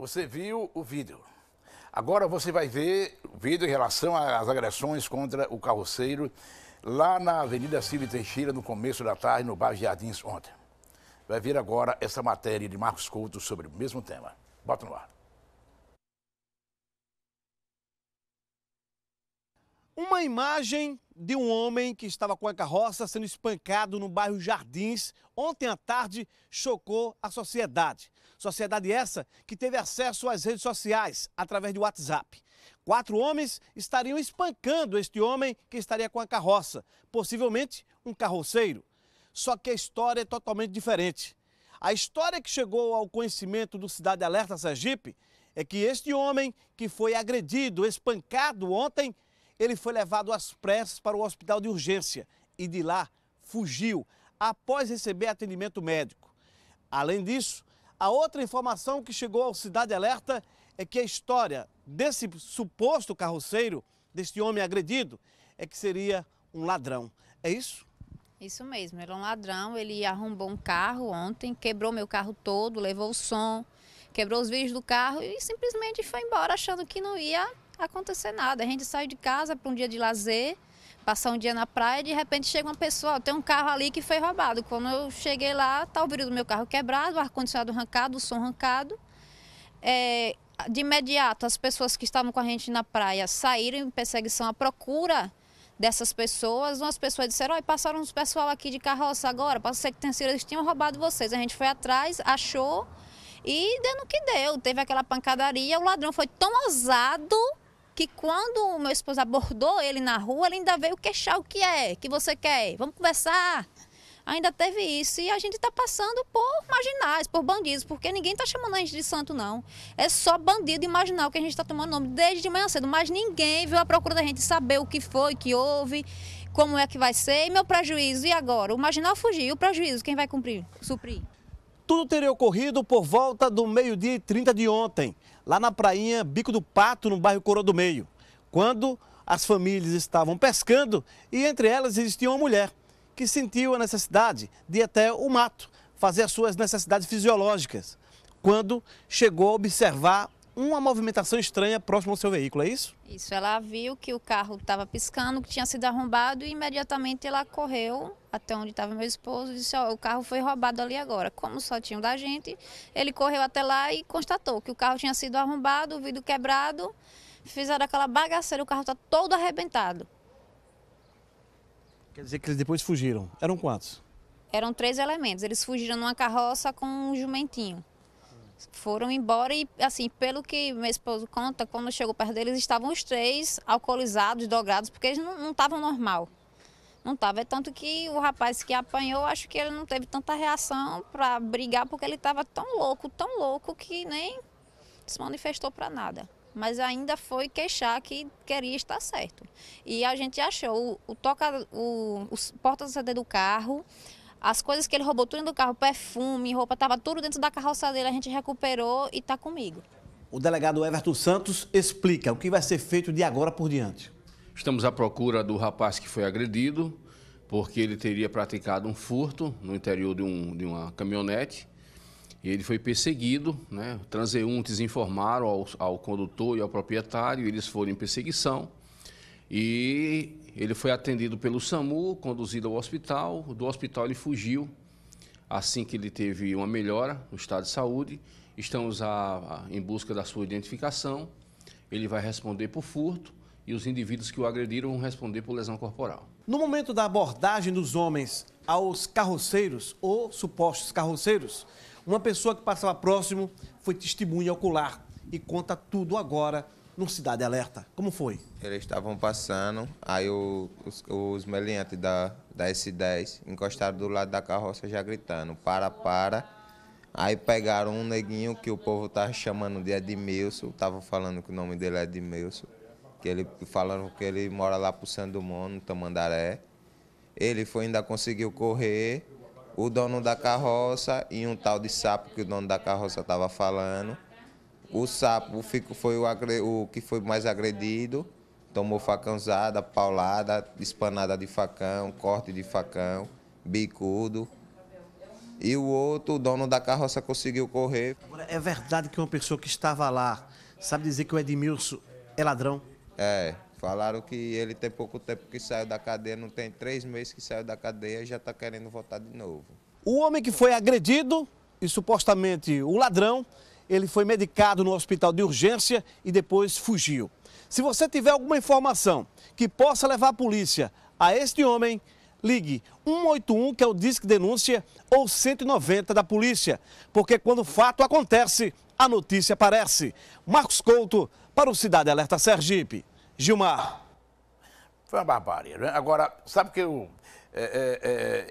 Você viu o vídeo. Agora você vai ver o vídeo em relação às agressões contra o carroceiro lá na Avenida Silvio Teixeira, no começo da tarde, no bairro Jardins, ontem. Vai vir agora essa matéria de Marcos Couto sobre o mesmo tema. Bota no ar. Uma imagem de um homem que estava com a carroça sendo espancado no bairro Jardins ontem à tarde chocou a sociedade. Sociedade essa que teve acesso às redes sociais através do WhatsApp. Quatro homens estariam espancando este homem que estaria com a carroça, possivelmente um carroceiro. Só que a história é totalmente diferente. A história que chegou ao conhecimento do Cidade Alerta Sergipe é que este homem que foi agredido, espancado ontem, ele foi levado às pressas para o hospital de urgência e de lá fugiu após receber atendimento médico. Além disso, a outra informação que chegou ao Cidade Alerta é que a história desse suposto carroceiro, deste homem agredido, é que seria um ladrão. É isso? Isso mesmo, ele é um ladrão, ele arrombou um carro ontem, quebrou meu carro todo, levou o som, quebrou os vidros do carro e simplesmente foi embora achando que não ia acontecer nada. A gente sai de casa para um dia de lazer, passar um dia na praia e de repente chega uma pessoa, tem um carro ali que foi roubado. Quando eu cheguei lá, tá o vidro do meu carro quebrado, o ar-condicionado arrancado, o som arrancado. É, de imediato, as pessoas que estavam com a gente na praia saíram em perseguição à procura dessas pessoas. Umas pessoas disseram, olha, passaram uns pessoal aqui de carroça agora, pode ser que tenha sido, eles tinham roubado vocês. A gente foi atrás, achou e deu no que deu. Teve aquela pancadaria, o ladrão foi tão ousado que quando o meu esposo abordou ele na rua, ele ainda veio queixar o que é, que você quer, vamos conversar. Ainda teve isso. E a gente está passando por marginais, por bandidos, porque ninguém está chamando a gente de santo, não. É só bandido imaginar que a gente está tomando nome desde de manhã cedo, mas ninguém viu a procura da gente saber o que foi, o que houve como é que vai ser e meu prejuízo. E agora? O marginal fugiu, o prejuízo, quem vai cumprir? Suprir? Tudo teria ocorrido por volta do meio-dia e 30 de ontem, lá na prainha Bico do Pato, no bairro Coroa do Meio, quando as famílias estavam pescando e entre elas existia uma mulher que sentiu a necessidade de ir até o mato fazer as suas necessidades fisiológicas, quando chegou a observar uma movimentação estranha próximo ao seu veículo, é isso? Isso, ela viu que o carro estava piscando, que tinha sido arrombado e imediatamente ela correu até onde estava meu esposo, disse, ó, o carro foi roubado ali agora. Como só tinha um da gente, ele correu até lá e constatou que o carro tinha sido arrombado, o vidro quebrado, fizeram aquela bagaceira, o carro está todo arrebentado. Quer dizer que eles depois fugiram. Eram quantos? Eram três elementos. Eles fugiram numa carroça com um jumentinho. Foram embora e, assim, pelo que meu esposo conta, quando chegou perto deles, estavam os três alcoolizados, dobrados, porque eles não estavam normal. Não estava. É tanto que o rapaz que apanhou, acho que ele não teve tanta reação para brigar, porque ele estava tão louco, tão louco, que nem se manifestou para nada. Mas ainda foi queixar que queria estar certo. E a gente achou o, o toca, o, os portas do CD do carro, as coisas que ele roubou tudo dentro do carro, perfume, roupa, estava tudo dentro da carroça dele, a gente recuperou e está comigo. O delegado Everton Santos explica o que vai ser feito de agora por diante. Estamos à procura do rapaz que foi agredido, porque ele teria praticado um furto no interior de, um, de uma caminhonete. E ele foi perseguido, né? transeuntes informaram ao, ao condutor e ao proprietário, eles foram em perseguição. E ele foi atendido pelo SAMU, conduzido ao hospital. Do hospital ele fugiu. Assim que ele teve uma melhora no estado de saúde, estamos a, a, em busca da sua identificação. Ele vai responder por furto e os indivíduos que o agrediram vão responder por lesão corporal. No momento da abordagem dos homens aos carroceiros ou supostos carroceiros, uma pessoa que passava próximo foi testemunha ocular e conta tudo agora no Cidade Alerta. Como foi? Eles estavam passando, aí os, os meliantes da, da S10 encostaram do lado da carroça já gritando, para, para. Aí pegaram um neguinho que o povo tava chamando de Edmilson, tava falando que o nome dele é Edmilson que ele falando que ele mora lá pro Santo do no Tamandaré. Ele foi ainda conseguiu correr. O dono da carroça e um tal de sapo que o dono da carroça estava falando. O sapo fico, foi o, o, que foi mais agredido, tomou facãozada, paulada, espanada de facão, corte de facão, bicudo. E o outro, o dono da carroça, conseguiu correr. Agora, é verdade que uma pessoa que estava lá sabe dizer que o Edmilson é ladrão? É, falaram que ele tem pouco tempo que saiu da cadeia, não tem três meses que saiu da cadeia e já está querendo votar de novo. O homem que foi agredido e supostamente o ladrão, ele foi medicado no hospital de urgência e depois fugiu. Se você tiver alguma informação que possa levar a polícia a este homem, ligue 181, que é o Disque Denúncia, ou 190 da polícia, porque quando o fato acontece, a notícia aparece. Marcos Couto, para o Cidade Alerta Sergipe. Gilmar. Foi uma barbárie. Né? Agora, sabe que eu, é, é,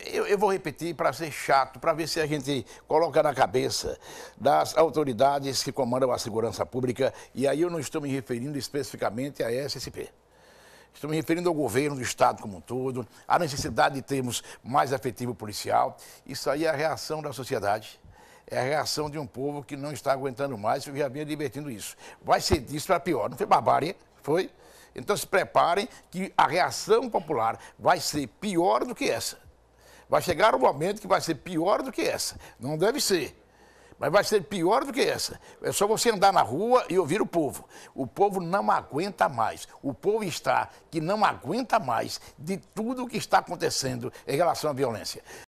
é eu, eu, vou repetir para ser chato, para ver se a gente coloca na cabeça das autoridades que comandam a segurança pública, e aí eu não estou me referindo especificamente à SSP. Estou me referindo ao governo do Estado como um todo, à necessidade de termos mais afetivo policial. Isso aí é a reação da sociedade é a reação de um povo que não está aguentando mais, e já vinha divertindo isso. Vai ser disso para pior, não foi barbárie? Foi? Então se preparem que a reação popular vai ser pior do que essa. Vai chegar um momento que vai ser pior do que essa. Não deve ser. Mas vai ser pior do que essa. É só você andar na rua e ouvir o povo. O povo não aguenta mais. O povo está que não aguenta mais de tudo o que está acontecendo em relação à violência.